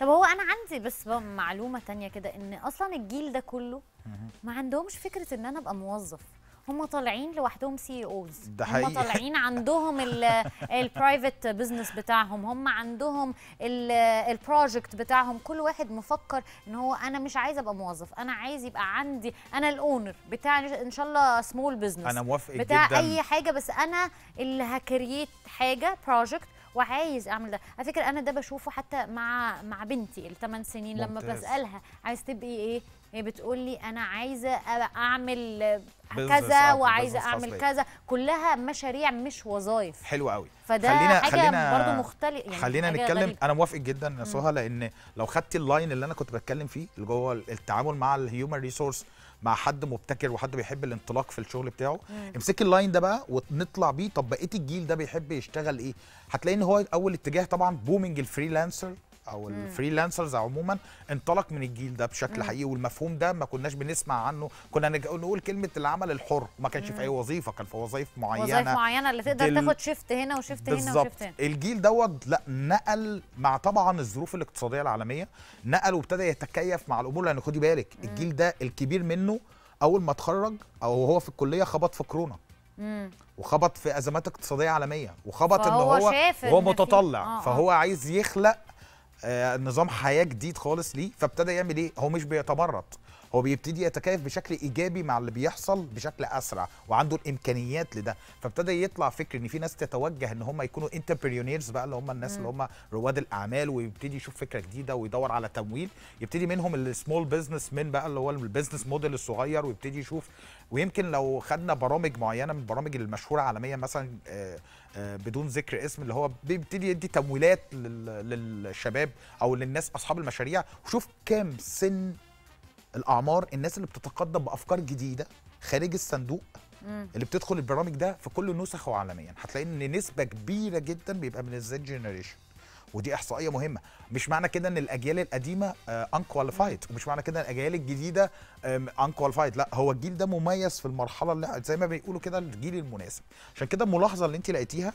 طب هو انا عندي بس معلومه تانية كده ان اصلا الجيل ده كله ما عندهمش فكره ان انا ابقى موظف هم طالعين لوحدهم سي اوز e ده حقيقي هم طالعين عندهم البرايفت بزنس بتاعهم هم عندهم البروجكت بتاعهم كل واحد مفكر ان هو انا مش عايز ابقى موظف انا عايز يبقى عندي انا الاونر بتاع ان شاء الله سمول بزنس انا موافق بتاع جدا. اي حاجه بس انا اللي هكريت حاجه بروجكت وعايز اعمل ده على فكره انا ده بشوفه حتى مع مع بنتي الثمان سنين ممتاز. لما بسالها عايز تبقي ايه هي بتقول لي انا عايزه اعمل كذا وعايزه اعمل كذا كلها مشاريع مش وظائف حلو قوي فده خلينا حاجه خلينا برضه مختلف يعني خلينا نتكلم غريب. انا موافق جدا يا سهى لان لو خدتي اللاين اللي انا كنت بتكلم فيه اللي هو التعامل مع الهيومن ريسورس مع حد مبتكر وحد بيحب الانطلاق في الشغل بتاعه مم. امسكي اللاين ده بقى ونطلع بيه طب بقيه الجيل ده بيحب يشتغل ايه هتلاقي ان هو اول اتجاه طبعا بومنج الفريلانسر او الفريلانسرز عموما انطلق من الجيل ده بشكل حقيقي والمفهوم ده ما كناش بنسمع عنه كنا نقول كلمه العمل الحر ما كانش في اي وظيفه كان في وظائف معينه وظائف معينه اللي تقدر دل... تاخد شيفت هنا وشيفت هنا وشيفت هنا الجيل دوت لا نقل مع طبعا الظروف الاقتصاديه العالميه نقل وابتدى يتكيف مع الامور لان خدي بالك الجيل ده الكبير منه اول ما اتخرج او هو في الكليه خبط في كورونا وخبط في ازمات اقتصاديه عالميه وخبط ان هو هو متطلع آه،, آه فهو عايز يخلق آه، نظام حياه جديد خالص ليه فابتدى يعمل ايه هو مش بيتمرد هو بيبتدي يتكيف بشكل ايجابي مع اللي بيحصل بشكل اسرع وعنده الامكانيات لده فابتدى يطلع فكر ان في ناس تتوجه ان هم يكونوا انتربريونيرز بقى اللي هم الناس اللي هم رواد الاعمال ويبتدي يشوف فكره جديده ويدور على تمويل يبتدي منهم السمول بزنس من بقى اللي هو البزنس موديل الصغير ويبتدي يشوف ويمكن لو خدنا برامج معينه من البرامج المشهوره عالميا مثلا آه، آه، بدون ذكر اسم اللي هو بيبتدي يدي تمويلات للشباب او للناس اصحاب المشاريع وشوف كام سن الاعمار الناس اللي بتتقدم بافكار جديده خارج الصندوق اللي بتدخل البرامج ده في كل النسخ وعالميا هتلاقي ان نسبه كبيره جدا بيبقى من الزد جنريشن ودي احصائيه مهمه مش معنى كده ان الاجيال القديمه انكواليفايد آه، ومش معنى كده الاجيال الجديده انكواليفايد لا هو الجيل ده مميز في المرحله اللي زي ما بيقولوا كده الجيل المناسب عشان كده الملاحظه اللي انت لقيتيها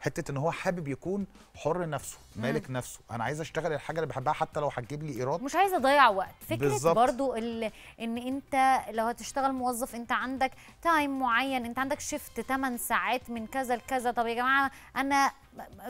حته ان هو حابب يكون حر نفسه مالك مم. نفسه انا عايز اشتغل الحاجه اللي بحبها حتى لو هتجيب لي ايراد مش عايزه اضيع وقت فكره برضو ان انت لو هتشتغل موظف انت عندك تايم معين انت عندك شيفت 8 ساعات من كذا لكذا طب يا جماعه انا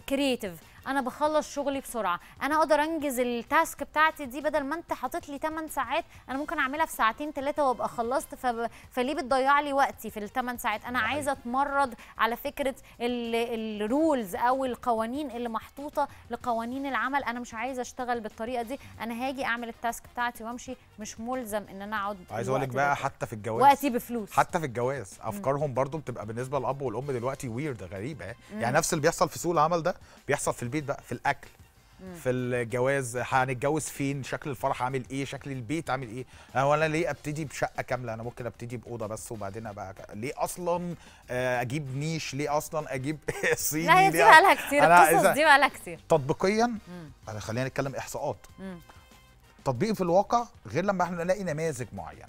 كرييتيف انا بخلص شغلي بسرعه انا اقدر انجز التاسك بتاعتي دي بدل ما انت حاطط لي 8 ساعات انا ممكن اعملها في ساعتين ثلاثه وابقى خلصت فب... فليه بتضيع لي وقتي في 8 ساعات انا عايزه اتمرد على فكره الرولز او القوانين اللي محطوطه لقوانين العمل انا مش عايزه اشتغل بالطريقه دي انا هاجي اعمل التاسك بتاعتي وامشي مش ملزم ان انا اقعد عايز اقول لك بقى حتى في الجواز وقتي بفلوس حتى في الجواز افكارهم برضو بتبقى بالنسبه للاب والام دلوقتي ويرد غريبه يعني نفس اللي بيحصل في سوق العمل ده بيحصل في البيت البيت بقى في الاكل مم. في الجواز هنتجوز فين شكل الفرح عامل ايه شكل البيت عامل ايه هو انا ليه ابتدي بشقه كامله انا ممكن ابتدي باوضه بس وبعدين ابقى ليه اصلا آه، اجيب نيش ليه اصلا اجيب صيني لا هي دي بقى لها كتير القصص دي بقى لها كتير تطبيقيا خلينا نتكلم احصاءات مم. تطبيق في الواقع غير لما احنا نلاقي نماذج معينه